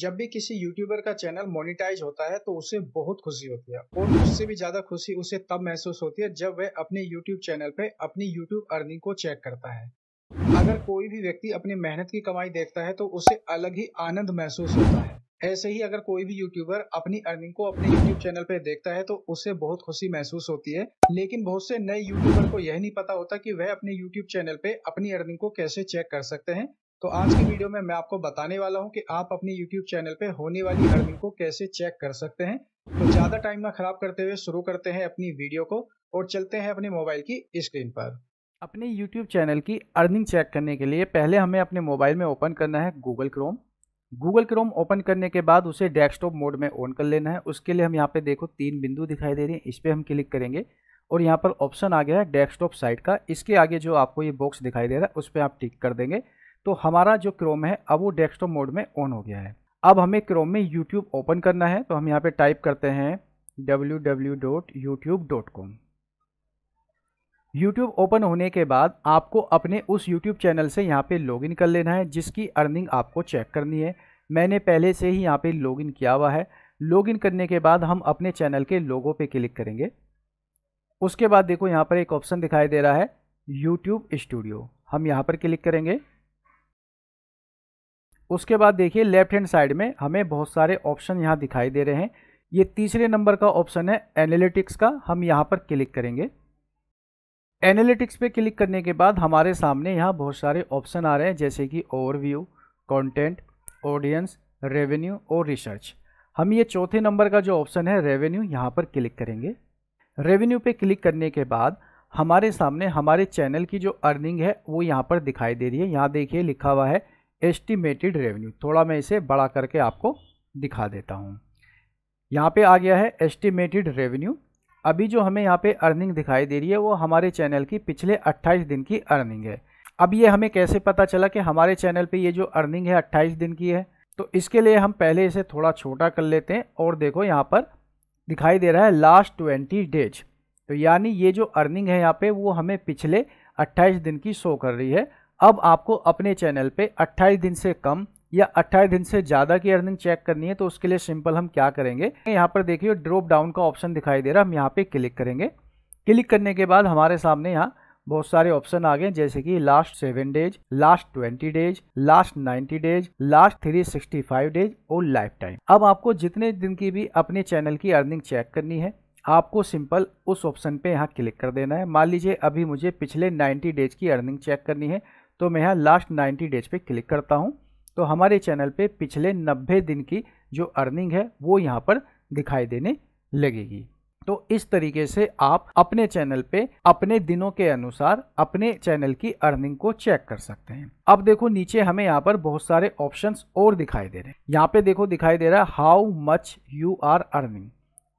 जब भी किसी यूट्यूबर का चैनल मोनिटाइज होता है तो उसे बहुत खुशी होती है और उससे भी ज्यादा खुशी उसे तब महसूस होती है जब वह अपने यूट्यूब चैनल पे अपनी यूट्यूब अर्निंग को चेक करता है अगर कोई भी व्यक्ति अपनी मेहनत की कमाई देखता है तो उसे अलग ही आनंद महसूस होता है ऐसे ही अगर कोई भी यूट्यूबर अपनी अर्निंग को अपने यूट्यूब चैनल पे देखता है तो उसे बहुत खुशी महसूस होती है लेकिन बहुत से नए यूट्यूबर को यह नहीं पता होता कि वह अपने यूट्यूब चैनल पे अपनी अर्निंग को कैसे चेक कर सकते हैं तो आज की वीडियो में मैं आपको बताने वाला हूं कि आप अपने YouTube चैनल पे होने वाली अर्निंग को कैसे चेक कर सकते हैं तो ज़्यादा टाइम ना खराब करते हुए शुरू करते हैं अपनी वीडियो को और चलते हैं अपने मोबाइल की स्क्रीन पर अपने YouTube चैनल की अर्निंग चेक करने के लिए पहले हमें अपने मोबाइल में ओपन करना है Google Chrome Google Chrome open करने के बाद उसे डेस्कटॉप मोड में ऑन कर लेना है उसके लिए हम यहाँ पे देखो तीन बिंदु दिखाई दे रही हैं इस पर हम क्लिक करेंगे और यहाँ पर ऑप्शन आ गया है डेस्कटॉप साइट का इसके आगे जो आपको ये बॉक्स दिखाई दे रहा है उस पर आप टिक कर देंगे तो हमारा जो क्रोम है अब वो डेस्कटॉप मोड में ऑन हो गया है अब हमें क्रोम में यूट्यूब ओपन करना है तो हम यहाँ पे टाइप करते हैं www.youtube.com यूट्यूब ओपन होने के बाद आपको अपने उस यूट्यूब चैनल से यहाँ पे लॉगिन कर लेना है जिसकी अर्निंग आपको चेक करनी है मैंने पहले से ही यहाँ पे लॉगिन किया हुआ है लॉगिन करने के बाद हम अपने चैनल के लोगो पे क्लिक करेंगे उसके बाद देखो यहाँ पर एक ऑप्शन दिखाई दे रहा है यूट्यूब स्टूडियो हम यहाँ पर क्लिक करेंगे उसके बाद देखिए लेफ्ट हैंड साइड में हमें बहुत सारे ऑप्शन यहाँ दिखाई दे रहे हैं ये तीसरे नंबर का ऑप्शन है एनालिटिक्स का हम यहाँ पर क्लिक करेंगे एनालिटिक्स पे क्लिक करने के बाद हमारे सामने यहाँ बहुत सारे ऑप्शन आ रहे हैं जैसे कि ओवरव्यू कंटेंट ऑडियंस रेवेन्यू और रिसर्च हम ये चौथे नंबर का जो ऑप्शन है रेवेन्यू यहाँ पर क्लिक करेंगे रेवेन्यू पे क्लिक करने के बाद हमारे सामने हमारे चैनल की जो अर्निंग है वो यहाँ पर दिखाई दे रही है यहाँ देखिए लिखा हुआ है एस्टिमेटेड रेवेन्यू थोड़ा मैं इसे बड़ा करके आपको दिखा देता हूँ यहाँ पे आ गया है एस्टिमेटेड रेवेन्यू अभी जो हमें यहाँ पे अर्निंग दिखाई दे रही है वो हमारे चैनल की पिछले 28 दिन की अर्निंग है अब ये हमें कैसे पता चला कि हमारे चैनल पे ये जो अर्निंग है 28 दिन की है तो इसके लिए हम पहले इसे थोड़ा छोटा कर लेते हैं और देखो यहाँ पर दिखाई दे रहा है लास्ट ट्वेंटी डेज तो यानी ये जो अर्निंग है यहाँ पर वो हमें पिछले अट्ठाईस दिन की शो कर रही है अब आपको अपने चैनल पे 28 दिन से कम या 28 दिन से ज़्यादा की अर्निंग चेक करनी है तो उसके लिए सिंपल हम क्या करेंगे यहाँ पर देखिए ड्रॉप डाउन का ऑप्शन दिखाई दे रहा है हम यहाँ पे क्लिक करेंगे क्लिक करने के बाद हमारे सामने यहाँ बहुत सारे ऑप्शन आ गए जैसे कि last seven days last twenty days last ninety days last three sixty five days और लाइफ टाइम अब आपको जितने दिन की भी अपने चैनल की अर्निंग चेक करनी है आपको सिंपल उस ऑप्शन पे यहाँ क्लिक कर देना है मान लीजिए अभी मुझे पिछले 90 डेज की अर्निंग चेक करनी है तो मैं यहाँ लास्ट 90 डेज पे क्लिक करता हूँ तो हमारे चैनल पे पिछले 90 दिन की जो अर्निंग है वो यहाँ पर दिखाई देने लगेगी तो इस तरीके से आप अपने चैनल पे अपने दिनों के अनुसार अपने चैनल की अर्निंग को चेक कर सकते हैं अब देखो नीचे हमें यहाँ पर बहुत सारे ऑप्शंस और दिखाई दे रहे हैं यहाँ पे देखो दिखाई दे रहा है how much you are earning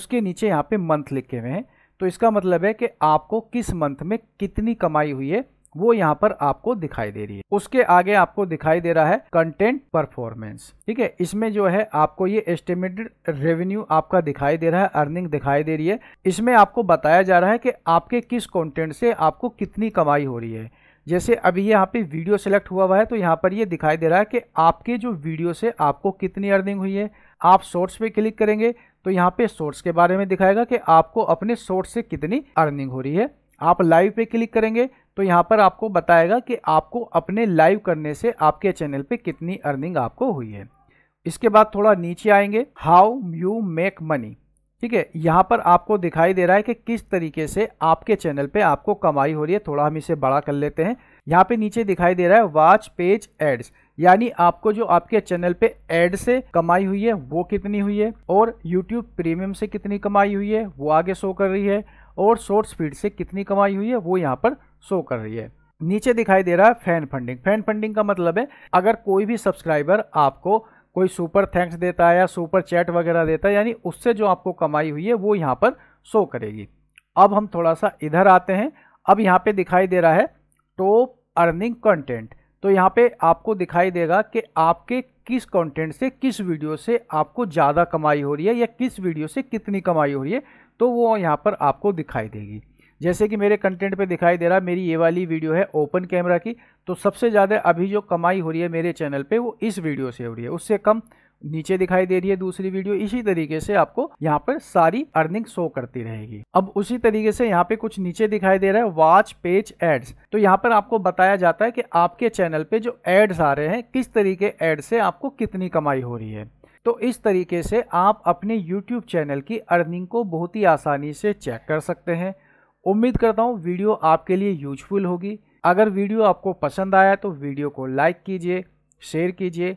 उसके नीचे यहाँ पे मंथ लिखे हुए हैं तो इसका मतलब है कि आपको किस मंथ में कितनी कमाई हुई है वो यहाँ पर आपको दिखाई दे रही है उसके आगे आपको दिखाई दे रहा है कंटेंट परफॉर्मेंस ठीक है इसमें जो है आपको ये एस्टिमेटेड रेवेन्यू आपका दिखाई दे रहा है अर्निंग दिखाई दे रही है इसमें आपको बताया जा रहा है कि आपके किस कंटेंट से आपको कितनी कमाई हो रही है जैसे अभी यहाँ पे वीडियो सेलेक्ट हुआ हुआ है तो यहाँ पर ये दिखाई दे रहा है कि आपके जो वीडियो से आपको कितनी अर्निंग हुई है आप शॉर्ट्स पे क्लिक करेंगे तो यहाँ पे शॉर्ट्स के बारे में दिखाएगा कि आपको अपने शॉर्ट्स से कितनी अर्निंग हो रही है आप लाइव पे क्लिक करेंगे तो यहाँ पर आपको बताएगा कि आपको अपने लाइव करने से आपके चैनल पे कितनी अर्निंग आपको हुई है इसके बाद थोड़ा नीचे आएंगे हाउ यू मेक मनी ठीक है यहाँ पर आपको दिखाई दे रहा है कि किस तरीके से आपके चैनल पे आपको कमाई हो रही है थोड़ा हम इसे बड़ा कर लेते हैं यहाँ पे नीचे दिखाई दे रहा है वाच पेज एड्स यानी आपको जो आपके चैनल पे एड से कमाई हुई है वो कितनी हुई है और यूट्यूब प्रीमियम से कितनी कमाई हुई है वो आगे शो कर रही है और शॉर्ट स्पीड से कितनी कमाई हुई है वो यहाँ पर शो कर रही है नीचे दिखाई दे रहा है फैन फंडिंग फैन फंडिंग का मतलब है अगर कोई भी सब्सक्राइबर आपको कोई सुपर थैंक्स देता है या सुपर चैट वगैरह देता है यानी उससे जो आपको कमाई हुई है वो यहाँ पर शो करेगी अब हम थोड़ा सा इधर आते हैं अब यहाँ पे दिखाई दे रहा है टॉप अर्निंग कंटेंट तो यहाँ पे आपको दिखाई देगा कि आपके किस कंटेंट से किस वीडियो से आपको ज़्यादा कमाई हो रही है या किस वीडियो से कितनी कमाई हो रही है तो वो यहाँ पर आपको दिखाई देगी जैसे कि मेरे कंटेंट पे दिखाई दे रहा मेरी ये वाली वीडियो है ओपन कैमरा की तो सबसे ज़्यादा अभी जो कमाई हो रही है मेरे चैनल पे वो इस वीडियो से हो रही है उससे कम नीचे दिखाई दे रही है दूसरी वीडियो इसी तरीके से आपको यहाँ पर सारी अर्निंग शो करती रहेगी अब उसी तरीके से यहाँ पे कुछ नीचे दिखाई दे रहा है वॉच पेज एड्स तो यहाँ पर आपको बताया जाता है कि आपके चैनल पे जो एड्स आ रहे हैं किस तरीके एड से आपको कितनी कमाई हो रही है तो इस तरीके से आप अपने यूट्यूब चैनल की अर्निंग को बहुत ही आसानी से चेक कर सकते हैं उम्मीद करता हूँ वीडियो आपके लिए यूजफुल होगी अगर वीडियो आपको पसंद आया तो वीडियो को लाइक कीजिए शेयर कीजिए